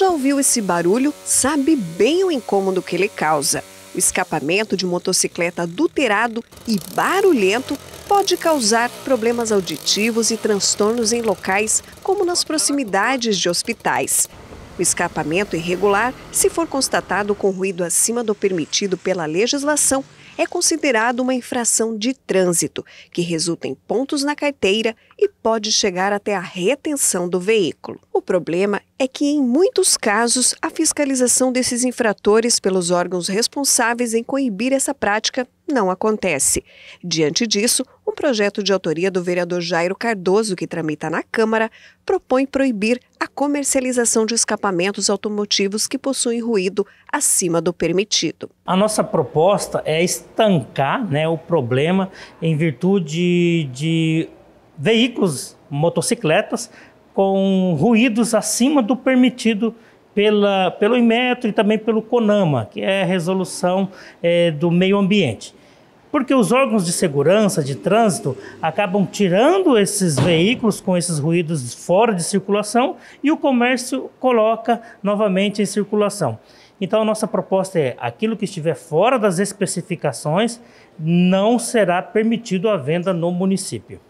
já ouviu esse barulho sabe bem o incômodo que ele causa. O escapamento de motocicleta adulterado e barulhento pode causar problemas auditivos e transtornos em locais como nas proximidades de hospitais. O escapamento é irregular, se for constatado com ruído acima do permitido pela legislação, é considerado uma infração de trânsito, que resulta em pontos na carteira e pode chegar até a retenção do veículo. O problema é que, em muitos casos, a fiscalização desses infratores pelos órgãos responsáveis em coibir essa prática não acontece. Diante disso, um projeto de autoria do vereador Jairo Cardoso, que tramita na Câmara, propõe proibir comercialização de escapamentos automotivos que possuem ruído acima do permitido. A nossa proposta é estancar né, o problema em virtude de veículos, motocicletas, com ruídos acima do permitido pela, pelo Inmetro e também pelo CONAMA, que é a resolução é, do meio ambiente porque os órgãos de segurança de trânsito acabam tirando esses veículos com esses ruídos fora de circulação e o comércio coloca novamente em circulação. Então, a nossa proposta é: aquilo que estiver fora das especificações não será permitido a venda no município.